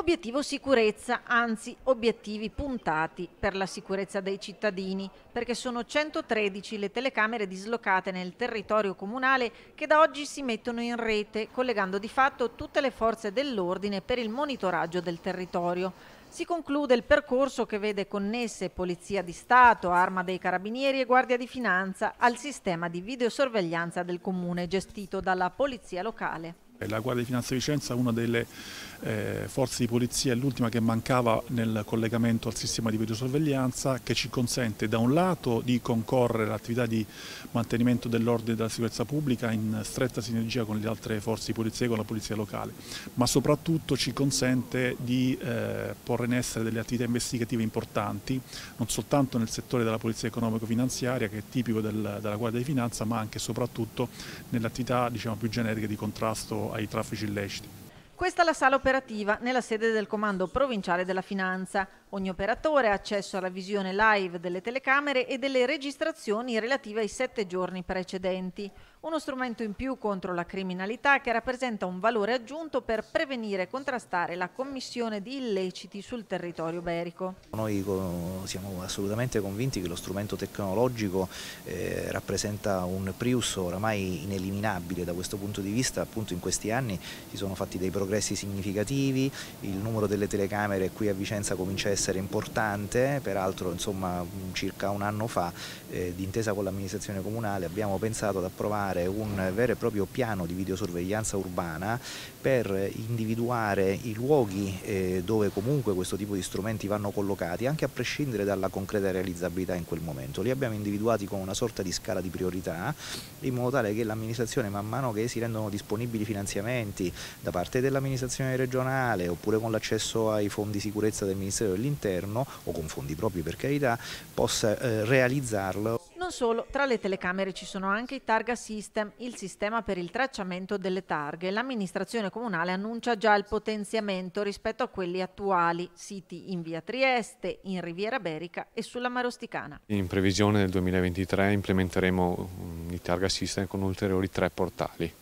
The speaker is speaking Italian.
Obiettivo sicurezza, anzi obiettivi puntati per la sicurezza dei cittadini, perché sono 113 le telecamere dislocate nel territorio comunale che da oggi si mettono in rete, collegando di fatto tutte le forze dell'ordine per il monitoraggio del territorio. Si conclude il percorso che vede connesse Polizia di Stato, Arma dei Carabinieri e Guardia di Finanza al sistema di videosorveglianza del comune gestito dalla Polizia locale. La Guardia di Finanza di Vicenza è una delle eh, forze di polizia, l'ultima che mancava nel collegamento al sistema di videosorveglianza che ci consente da un lato di concorrere all'attività di mantenimento dell'ordine e della sicurezza pubblica in stretta sinergia con le altre forze di polizia e con la polizia locale, ma soprattutto ci consente di eh, porre in essere delle attività investigative importanti, non soltanto nel settore della polizia economico-finanziaria che è tipico del, della Guardia di Finanza, ma anche e soprattutto nell'attività diciamo, più generica di contrasto ai traffici illeciti. Questa è la sala operativa nella sede del Comando Provinciale della Finanza. Ogni operatore ha accesso alla visione live delle telecamere e delle registrazioni relative ai sette giorni precedenti uno strumento in più contro la criminalità che rappresenta un valore aggiunto per prevenire e contrastare la commissione di illeciti sul territorio berico. Noi eh, siamo assolutamente convinti che lo strumento tecnologico eh, rappresenta un prius oramai ineliminabile da questo punto di vista, appunto in questi anni si sono fatti dei progressi significativi, il numero delle telecamere qui a Vicenza comincia a essere importante, peraltro insomma circa un anno fa eh, d'intesa con l'amministrazione comunale abbiamo pensato ad approvare sviluppare un vero e proprio piano di videosorveglianza urbana per individuare i luoghi eh, dove comunque questo tipo di strumenti vanno collocati, anche a prescindere dalla concreta realizzabilità in quel momento. Li abbiamo individuati con una sorta di scala di priorità, in modo tale che l'amministrazione man mano che si rendono disponibili finanziamenti da parte dell'amministrazione regionale oppure con l'accesso ai fondi sicurezza del Ministero dell'Interno o con fondi propri per carità, possa eh, realizzarlo non solo, tra le telecamere ci sono anche i Targa System, il sistema per il tracciamento delle targhe. L'amministrazione comunale annuncia già il potenziamento rispetto a quelli attuali, siti in via Trieste, in Riviera Berica e sulla Marosticana. In previsione del 2023 implementeremo mm, i Targa System con ulteriori tre portali